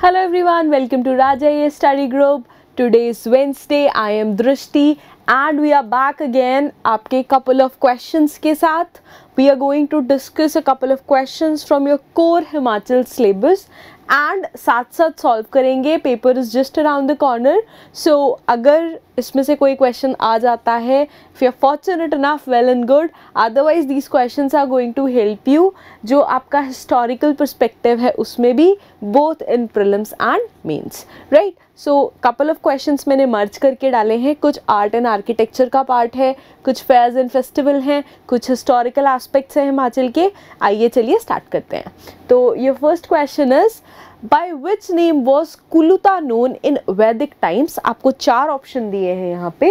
Hello everyone, welcome to Rajay Study Group. Today is Wednesday. I am Drishti and we are back again आपके couple of questions के साथ. We are going to discuss a couple of questions from your core Himachal syllabus and साथ साथ solve करेंगे paper is just around the corner so अगर इसमें से कोई क्वेश्चन आ जाता है if you are fortunate enough well and good otherwise these questions are going to help you जो आपका हिस्टोरिकल परस्पेक्टिव है उसमें भी both in prelims and mains right so couple of question मैंने मर्ज करके डाले हैं कुछ आर्ट एंड आर्किटेक्चर का पार्ट है कुछ फेयर्स एंड फेस्टिवल हैं कुछ हिस्टोरिकल एस्पेक्ट्स हैं हिमाचल के आइए चलिए स्टार्ट करते हैं तो ये first question is by which name was Kuluta known in Vedic times आपको चार ऑप्शन दिए हैं यहाँ पे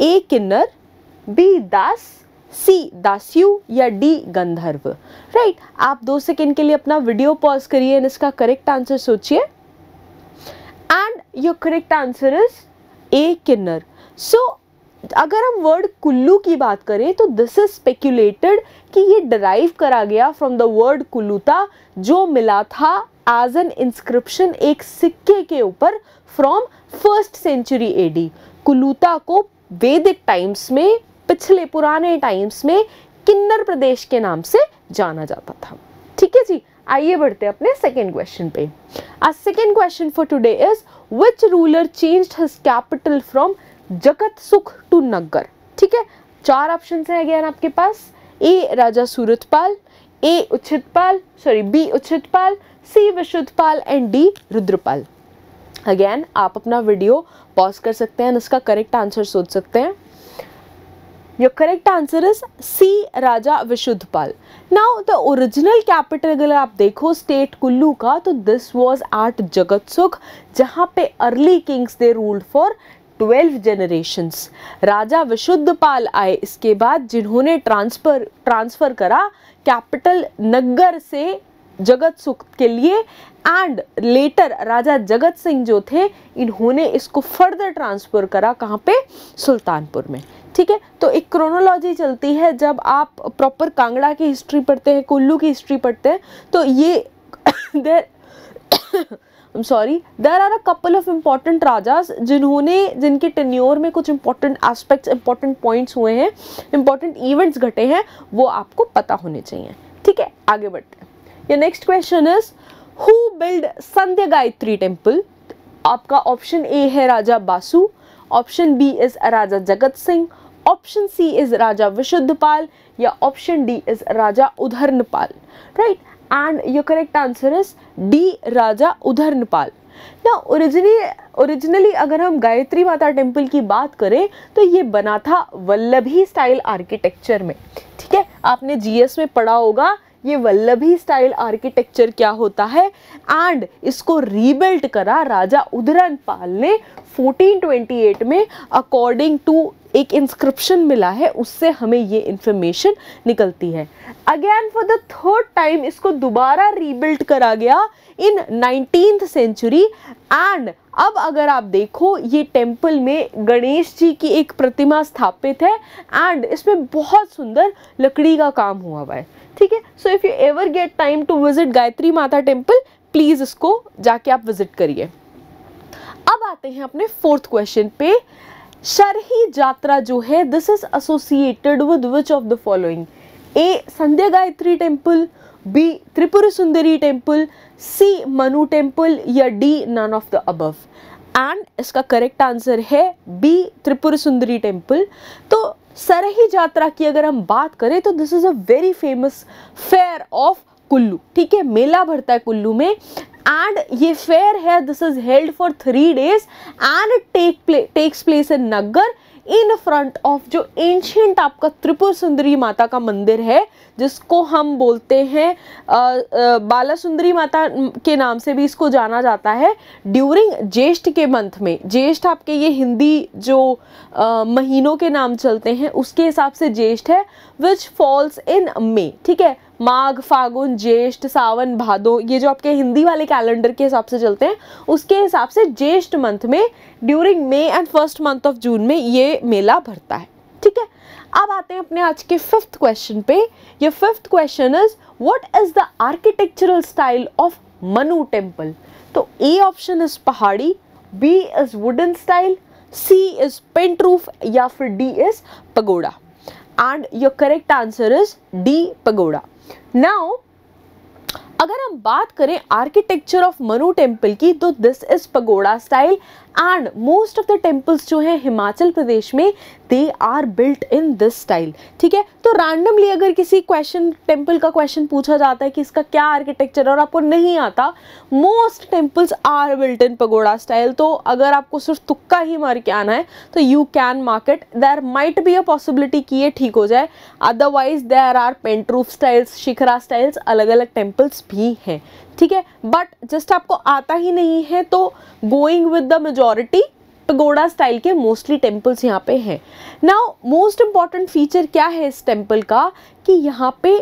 ए किन्नर बी दास सी दास्यू या डी गंधर्व राइट right, आप दो सेकेंड के लिए अपना वीडियो पॉज करिए इसका करेक्ट आंसर सोचिए and your correct answer is A Kinnar so अगर हम वर्ड कुल्लू की बात करें तो दिस इज स्पेक्यूलेटेड कि ये डराइव करा गया फ्रॉम द वर्ड कुल्लूता जो मिला था एज एन इंस्क्रिप्शन एक सिक्के के ऊपर from first century AD Kuluta को वेदिक टाइम्स में पिछले पुराने टाइम्स में किन्नर प्रदेश के नाम से जाना जाता था ठीक है जी आइए बढ़ते अपने सेकेंड क्वेश्चन पे आज second question for today is which ruler change his capital from Jagat Sukh to नगर ठीक है चार ऑप्शन है अगेन आपके पास A Raja Suratpal A Pal sorry B Uchchhitpal C Vishuddhpal and D Rudrapal again आप अपना वीडियो पॉज कर सकते हैं इसका करेक्ट आंसर सोच सकते हैं your correct answer is C Raja Vishuddhpal now the original capital अगर आप देखो स्टेट कुल्लू का तो दिस वॉज आर्ट जगत सुख जहां पे early kings they rule for 12 generation Raja Vishuddh Pal आए इसके बाद जिन्होंने ट्रांसफर ट्रांसफ़र करा कैपिटल नगर से जगत सुख के लिए एंड लेटर राजा जगत सिंह जो थे इन्होंने इसको फर्दर ट्रांसफर करा कहाँ पे सुल्तानपुर में ठीक है तो एक क्रोनोलॉजी चलती है जब आप प्रॉपर कांगड़ा की हिस्ट्री पढ़ते हैं कुल्लू की हिस्ट्री पढ़ते हैं तो ये there sorry there are a couple of important rajas जिन्होंने जिनके टेन्योर में कुछ इंपॉर्टेंट एस्पेक्ट्स इंपॉर्टेंट पॉइंट्स हुए हैं इंपॉर्टेंट इवेंट्स घटे हैं वो आपको पता होने चाहिए ठीक है आगे बढ़ते हैं ये next question is who build Sandhya Gayatri temple आपका ऑप्शन ए है Raja Basu option B is Raja Jagat Singh option C is Raja Vishuddhpal या option D is Raja Udharnpal right right? and your correct answer is D. Raja Udharnpal. ना ओरिजिनली ओरिजिनली अगर हम गायत्री माता टेम्पल की बात करें तो ये बना था वल्लभी स्टाइल आर्किटेक्चर में ठीक है आपने जीएस में पढ़ा होगा ये वल्लभी स्टाइल आर्किटेक्चर क्या होता है एंड इसको रीबिल्ट करा राजा उदरन पाल ने 1428 में अकॉर्डिंग टू एक इंस्क्रिप्शन मिला है उससे हमें ये इंफॉर्मेशन निकलती है again for the third time इसको दोबारा रीबिल्ट करा गया इन नाइनटीन सेंचुरी एंड अब अगर आप देखो ये टेम्पल में गणेश जी की एक प्रतिमा स्थापित है एंड इसमें बहुत सुंदर लकड़ी का काम हुआ हुआ है ठीक है so if you ever get time to visit Gayatri Mata temple please इसको जाके आप विजिट करिए अब आते हैं अपने फोर्थ क्वेश्चन पे शरही यात्रा जो है this is associated with which of the following A Sandhya Gayatri temple B Tripura Sundari temple C Manu temple या D none of the above and इसका करेक्ट आंसर है बी त्रिपुर सुंदरी टेम्पल तो सरही यात्रा की अगर हम बात करें तो this is a very famous fair of Kullu ठीक है मेला भरता है कुल्लू में एंड ये फेयर है this is held for three days and take play takes place in Nagar in front of जो एंशियंट आपका त्रिपुर सुंदरी माता का मंदिर है जिसको हम बोलते हैं बाला सुंदरी माता के नाम से भी इसको जाना जाता है ड्यूरिंग ज्येष्ठ के मंथ में ज्येष्ठ आपके ये हिंदी जो आ, महीनों के नाम चलते हैं उसके हिसाब से ज्येष्ठ है विच फॉल्स इन मे ठीक है माघ फागुन ज्येष्ठ सावन भादो ये जो आपके हिंदी वाले कैलेंडर के हिसाब से चलते हैं उसके हिसाब से ज्येष्ठ मंथ में during May and first month of June में ये मेला भरता है ठीक है अब आते हैं अपने आज के फिफ्थ क्वेश्चन पे ये fifth question is what is the architectural style of Manu temple तो A option is Pahari B is wooden style C is pent roof या फिर D is pagoda and your correct answer is D pagoda now अगर हम बात करें architecture of Manu temple की तो this is pagoda style and most of the temples जो है हिमाचल प्रदेश में they are built in this style ठीक है तो रैंडमली अगर किसी क्वेश्चन टेम्पल का क्वेश्चन पूछा जाता है कि इसका क्या आर्किटेक्चर और आपको नहीं आता most temples are built in pagoda style तो अगर आपको सिर्फ तुक्का ही मार के आना है तो you can market there might be a possibility कि ये ठीक हो जाए otherwise there are pent roof styles shikhara styles अलग अलग टेम्पल्स भी हैं ठीक है बट जस्ट आपको आता ही नहीं है तो going with the majority pagoda style के मोस्टली टेम्पल्स यहाँ पे हैं नाउ मोस्ट इम्पॉर्टेंट फीचर क्या है इस टेम्पल का कि यहाँ पे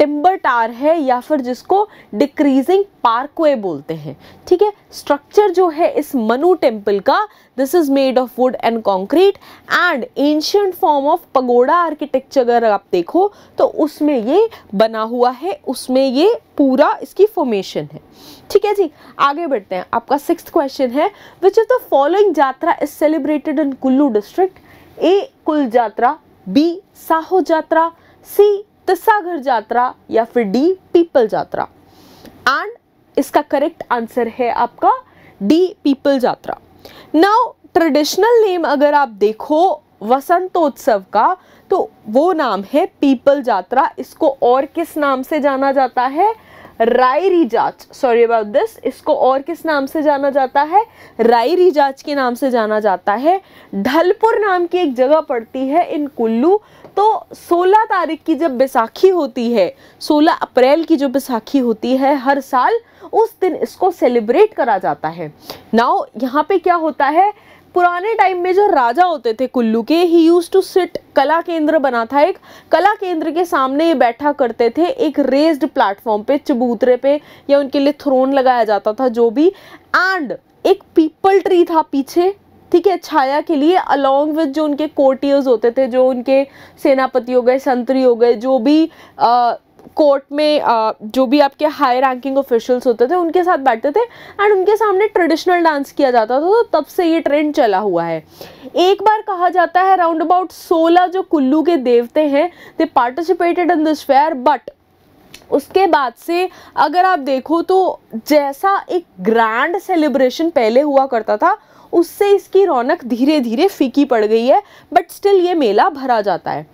टिम्बर टार है या फिर जिसको डिक्रीजिंग पार्कवे बोलते हैं ठीक है स्ट्रक्चर जो है इस मनु टेम्पल का this is made of wood and concrete and ancient form of pagoda architecture अगर आप देखो तो उसमें ये बना हुआ है उसमें ये पूरा इसकी फॉर्मेशन है ठीक है जी आगे बढ़ते हैं आपका सिक्स क्वेश्चन है विच ऑफ द फॉलोइंग यात्रा is celebrated in Kullu district A कुल यात्रा बी साहो यात्रा सी तिस्सागर यात्रा या फिर डी पीपल यात्रा एंड इसका करेक्ट आंसर है आपका डी पीपल यात्रा नाउ ट्रेडिशनल नेम अगर आप देखो वसंतोत्सव का तो वो नाम है पीपल यात्रा इसको और किस नाम से जाना जाता है राय रिजाच सॉरी अबाउट दिस इसको और किस नाम से जाना जाता है राय रिजाच के नाम से जाना जाता है ढलपुर नाम की एक जगह पड़ती है इन कुल्लू तो 16 तारीख की जब बैसाखी होती है 16 अप्रैल की जो बैसाखी होती है हर साल उस दिन इसको सेलिब्रेट करा जाता है नाउ यहाँ पे क्या होता है पुराने टाइम में जो राजा होते थे कुल्लू के ही यूज टू सिट कला केंद्र बना था एक कला केंद्र के सामने ये बैठा करते थे एक रेज्ड प्लेटफॉर्म पे चबूतरे पे या उनके लिए थ्रोन लगाया जाता था जो भी एंड एक पीपल ट्री था पीछे ठीक है छाया के लिए अलॉन्ग विद जो उनके कोर्टियर्स होते थे जो उनके सेनापति हो गए संतरी हो गए जो भी आ, कोर्ट में आ, जो भी आपके हाई रैंकिंग ऑफिशियल्स होते थे उनके साथ बैठते थे एंड उनके सामने ट्रेडिशनल डांस किया जाता था तो तब से ये ट्रेंड चला हुआ है एक बार कहा जाता है राउंड अबाउट सोलह जो कुल्लू के देवते हैं they participated in this fair but उसके बाद से अगर आप देखो तो जैसा एक ग्रैंड सेलिब्रेशन पहले हुआ करता था उससे इसकी रौनक धीरे धीरे फीकी पड़ गई है बट स्टिल ये मेला भरा जाता है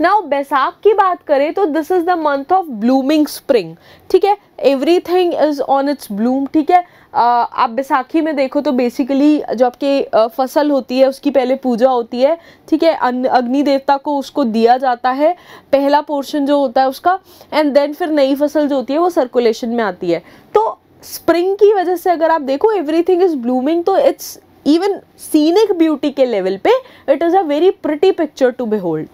नाउ बैसाख की बात करें तो this is the month of blooming spring ठीक है एवरी थिंग इज़ ऑन इट्स ब्लूम ठीक है आप बैसाखी में देखो तो बेसिकली जो आपके फसल होती है उसकी पहले पूजा होती है ठीक है अग्नि देवता को उसको दिया जाता है पहला पोर्शन जो होता है उसका एंड देन फिर नई फसल जो होती है वो सर्कुलेशन में आती है तो स्प्रिंग की वजह से अगर आप देखो एवरीथिंग इज़ ब्लूमिंग तो इट्स इवन सीनिक ब्यूटी के लेवल पे it is a very pretty picture to behold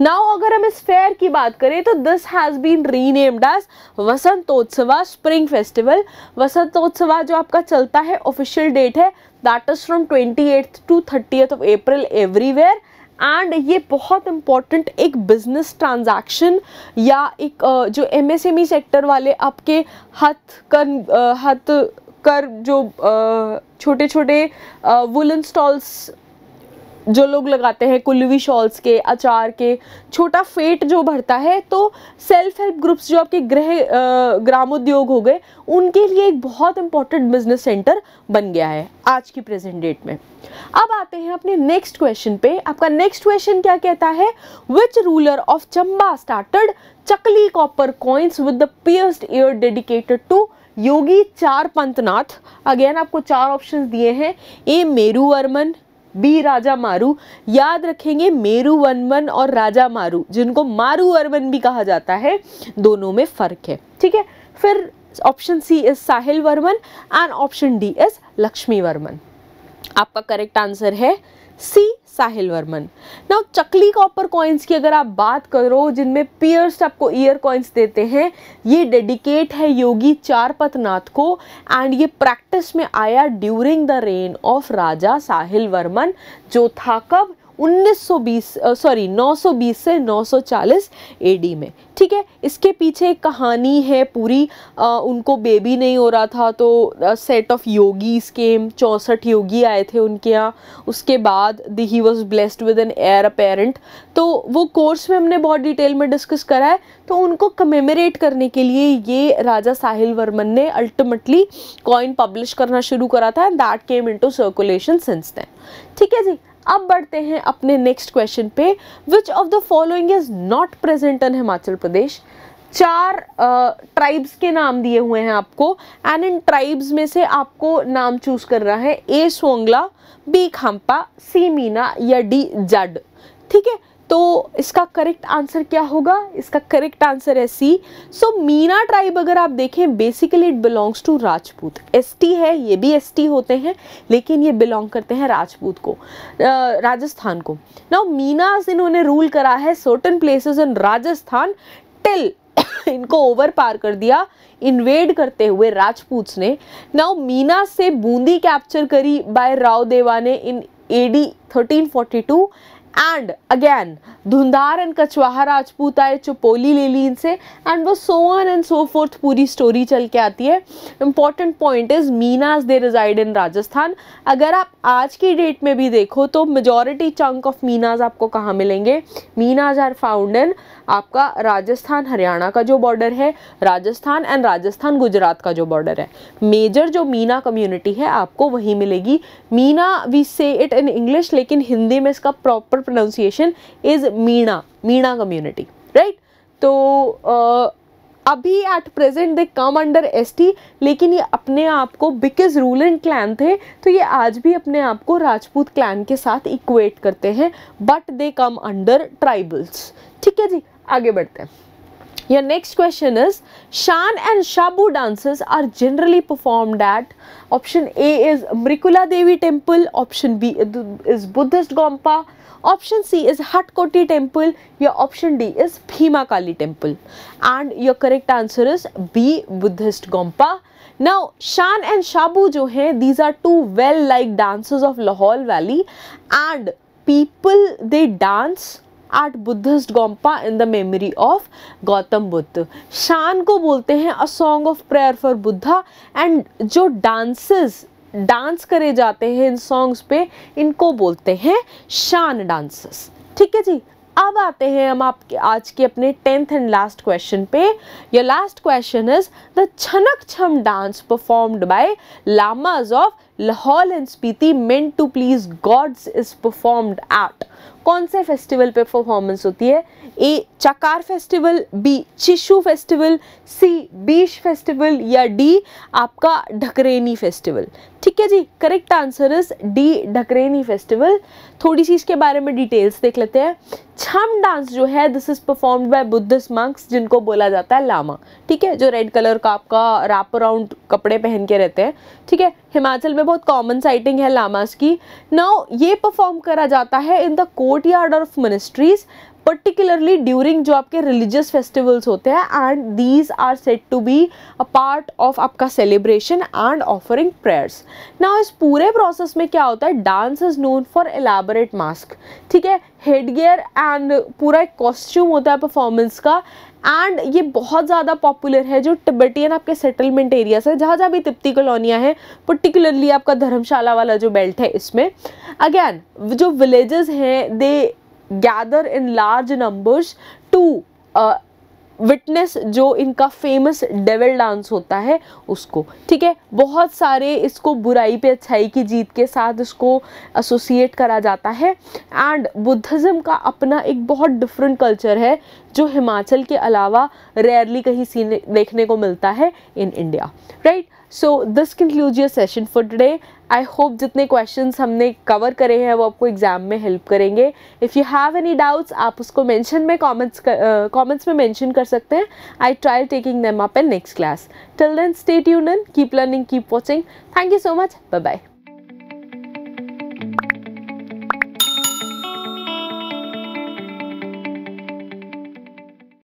now अगर हम इस फेयर की बात करें तो this has been renamed as Vasantotsav spring festival Vasantotsav जो आपका चलता है ऑफिशियल डेट है that is from twenty eighth to thirtieth of April everywhere and ये बहुत इंपॉर्टेंट एक बिजनेस ट्रांजैक्शन या एक जो एमएसएमई सेक्टर e वाले आपके हथ कन हथ कर जो छोटे छोटे वुलन स्टॉल्स जो लोग लगाते हैं कुल्लवी शॉल्स के अचार के छोटा फेट जो भरता है तो सेल्फ हेल्प ग्रुप्स जो आपके गृह ग्रामोद्योग हो गए उनके लिए एक बहुत इंपॉर्टेंट बिजनेस सेंटर बन गया है आज की प्रेजेंट डेट में अब आते हैं अपने नेक्स्ट क्वेश्चन पे आपका नेक्स्ट क्वेश्चन क्या कहता है which ruler of Chamba started Chakli copper coins with the pierced ear dedicated to Yogi Charpatnath again आपको चार ऑप्शन दिए हैं ए मेरू वर्मन बी राजा मारू याद रखेंगे मेरू वर्मन और राजा मारू जिनको मारू वर्मन भी कहा जाता है दोनों में फ़र्क है ठीक है फिर option C is Sahil Varman and option D is Lakshmi Varman आपका करेक्ट आंसर है सी साहिल वर्मन ना चकली कॉपर कॉइन्स की अगर आप बात करो जिनमें पियर्स आपको ईयर कॉइन्स देते हैं ये डेडिकेट है योगी चारपतनाथ को एंड ये प्रैक्टिस में आया during the reign of Raja Sahil Varman जो था कब 1920 सॉरी 920 से 940 एडी में ठीक है इसके पीछे एक कहानी है पूरी आ, उनको बेबी नहीं हो रहा था तो आ, सेट ऑफ योगीज स्केम चौंसठ योगी आए थे उनके यहाँ उसके बाद दी he was blessed with an heir apparent तो वो कोर्स में हमने बहुत डिटेल में डिस्कस करा है तो उनको कमेमोरेट करने के लिए ये राजा साहिल वर्मन ने अल्टीमेटली कॉइन पब्लिश करना शुरू करा था and that came in circulation since then ठीक है जी अब बढ़ते हैं अपने नेक्स्ट क्वेश्चन पे which of the following is not present in Himachal Pradesh चार ट्राइब्स uh, के नाम दिए हुए हैं आपको एंड इन ट्राइब्स में से आपको नाम चूज करना है A Songla B Khampa C Meena या डी जड ठीक है तो इसका करेक्ट आंसर क्या होगा इसका करेक्ट आंसर है सी सो मीना ट्राइब अगर आप देखें basically it belongs to Rajput ST है ये भी एसटी होते हैं लेकिन ये बिलोंग करते हैं राजपूत को राजस्थान को ना मीना इन्होंने रूल करा है certain places in Rajasthan till इनको ओवर पार कर दिया इन्वेड करते हुए राजपूत ने नाउ मीना से बूंदी कैप्चर करी बाय राव देवा ने in A D thirteen forty two and again Dhundhar and Kachhwaha Rajput आए चुपोली ले ली इनसे एंड वो so on and so forth पूरी स्टोरी चल के आती है important point is Meenas they resided in Rajasthan अगर आप आज की डेट में भी देखो तो मेजोरिटी चंक ऑफ मीनाज आपको कहाँ मिलेंगे मीनाज आर फाउंड इन आपका राजस्थान हरियाणा का जो बॉर्डर है राजस्थान एंड राजस्थान गुजरात का जो बॉर्डर है मेजर जो मीना कम्युनिटी है आपको वहीं मिलेगी Meena we say it in English लेकिन हिंदी में इसका proper pronunciation is Meena Meena community right तो uh, अभी at present they come under ST लेकिन ये अपने आप को बिकॉज रूलिंग क्लैन थे तो ये आज भी अपने आप को राजपूत क्लैन के साथ इक्वेट करते हैं but they come under tribals ठीक है जी आगे बढ़ते हैं your next question is shan and shabu dances are generally performed at option a is mrikula devi temple option b is buddhist gompa option C is Hatkoti temple या option D is Bhima Kali temple and your correct answer is B Buddhist gompa now Shan and Shabu जो हैं these are two well like dancers of Lahaul valley and people they dance at Buddhist gompa in the memory of Gautam Buddh Shan को बोलते हैं a song of prayer for Buddha and जो dances dance करे जाते हैं इन songs पे इनको बोलते हैं शान डांसेस ठीक है जी अब आते हैं हम आपके आज के अपने टेंथ एंड लास्ट क्वेश्चन पे your last question is the Chhanak Chham dance performed by lamas of Lahaul and Spiti meant to please gods is performed at कौन से फेस्टिवल पे परफॉर्मेंस होती है A Chakar festival B Chishu festival C Beesh festival या डी आपका Dhakreni festival ठीक है जी correct answer is D Dhakreni festival थोड़ी सी इसके बारे में डिटेल्स देख लेते हैं छम डांस जो है this is performed by Buddhist monks जिनको बोला जाता है लामा ठीक है जो रेड कलर का आपका रैप अराउंड कपड़े पहन के रहते हैं ठीक है हिमाचल में बहुत कॉमन साइटिंग है लामास की नाउ ये परफॉर्म करा जाता है in the courtyard of ministries particularly during जो आपके रिलीजियस फेस्टिवल्स होते हैं and these are set to be a part of आपका सेलिब्रेशन एंड ऑफरिंग प्रेयर्स ना इस पूरे प्रोसेस में क्या होता है dance is known for elaborate mask ठीक है हेड गियर एंड पूरा एक कॉस्ट्यूम होता है परफॉर्मेंस का एंड ये बहुत ज़्यादा पॉपुलर है जो टिबेटियन आपके सेटलमेंट एरियाज है जहाँ जहाँ भी तिप्ती कॉलोनियाँ हैं पर्टिकुलरली आपका धर्मशाला वाला जो बेल्ट है इसमें अगैन जो विलेजेस हैं they gather in large numbers to witness जो इनका फेमस डेविल डांस होता है उसको ठीक है बहुत सारे इसको बुराई पे अच्छाई की जीत के साथ इसको एसोसिएट करा जाता है एंड बुद्धिज़्म का अपना एक बहुत डिफरेंट कल्चर है जो हिमाचल के अलावा रेयरली कहीं सीन देखने को मिलता है in India right so this concludes your session for today I hope जितने क्वेश्चन हमने कवर करे हैं वो आपको एग्ज़ाम में हेल्प करेंगे if you have any doubts आप उसको मैंशन में कॉमेंट्स कॉमेंट्स में मैंशन कर सकते हैं I try taking them up in next class till then stay यूनियन keep learning keep watching thank you so much bye bye